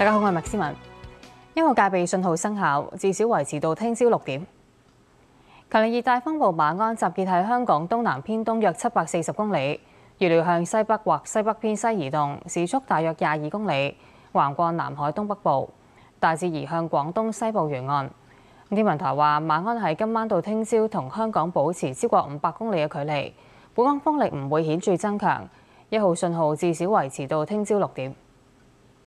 大家好，我系麦思文。一号戒备信号生效，至少维持到听朝六点。强烈热带风暴马鞍集结喺香港东南偏东约七百四十公里，预料向西北或西北偏西移动，时速大约廿二公里，横过南海东北部，大致移向广东西部沿岸。天文台话，马鞍喺今晚到听朝同香港保持超过五百公里嘅距离，本港风力唔会显著增强。一号信号至少维持到听朝六点。